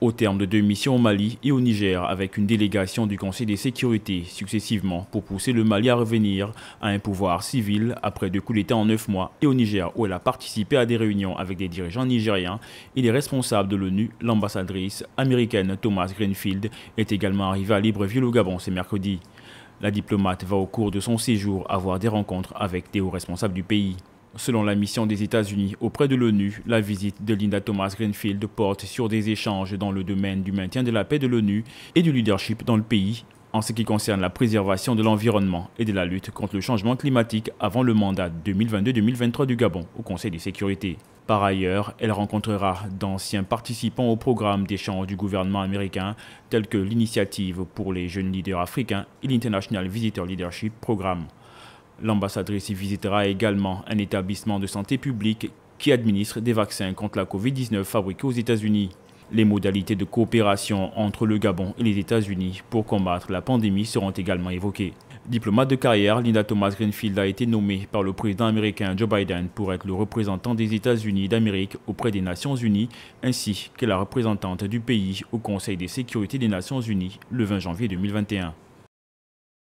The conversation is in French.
au terme de deux missions au Mali et au Niger avec une délégation du Conseil des sécurités successivement pour pousser le Mali à revenir à un pouvoir civil après deux coups d'État en neuf mois et au Niger où elle a participé à des réunions avec des dirigeants nigériens il est responsable de l'ONU, l'ambassadrice américaine Thomas Greenfield est également arrivée à Libreville au Gabon ce mercredi. La diplomate va au cours de son séjour avoir des rencontres avec des hauts responsables du pays. Selon la mission des États-Unis auprès de l'ONU, la visite de Linda Thomas Greenfield porte sur des échanges dans le domaine du maintien de la paix de l'ONU et du leadership dans le pays en ce qui concerne la préservation de l'environnement et de la lutte contre le changement climatique avant le mandat 2022-2023 du Gabon au Conseil de sécurité. Par ailleurs, elle rencontrera d'anciens participants au programme d'échange du gouvernement américain, tels que l'initiative pour les jeunes leaders africains et l'International Visitor Leadership Programme. L'ambassadrice y visitera également un établissement de santé publique qui administre des vaccins contre la Covid-19 fabriqués aux États-Unis. Les modalités de coopération entre le Gabon et les États-Unis pour combattre la pandémie seront également évoquées. Diplomate de carrière, Linda Thomas Greenfield a été nommée par le président américain Joe Biden pour être le représentant des États-Unis d'Amérique auprès des Nations Unies, ainsi que la représentante du pays au Conseil de sécurité des Nations Unies le 20 janvier 2021.